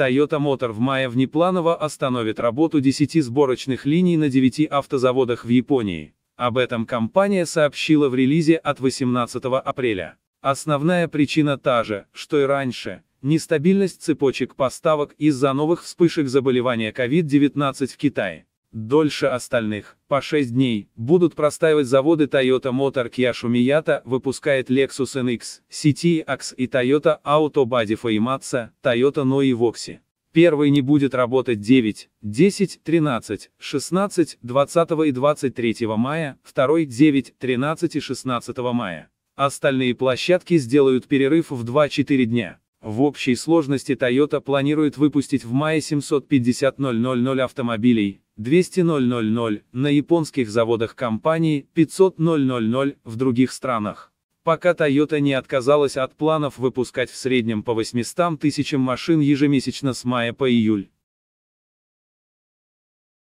Toyota Motor в мае внепланово остановит работу 10 сборочных линий на 9 автозаводах в Японии. Об этом компания сообщила в релизе от 18 апреля. Основная причина та же, что и раньше – нестабильность цепочек поставок из-за новых вспышек заболевания COVID-19 в Китае дольше остальных, по 6 дней, будут простаивать заводы Toyota Motor Kia Shumiyata, выпускает Lexus NX, CTX и Toyota Auto Body Faimatsa, Toyota No и Voxy. Первый не будет работать 9, 10, 13, 16, 20 и 23 мая, второй 9, 13 и 16 мая. Остальные площадки сделают перерыв в 2-4 дня. В общей сложности Toyota планирует выпустить в мае 750 000 автомобилей, 200 на японских заводах компании, 500 в других странах. Пока Toyota не отказалась от планов выпускать в среднем по 800 тысячам машин ежемесячно с мая по июль.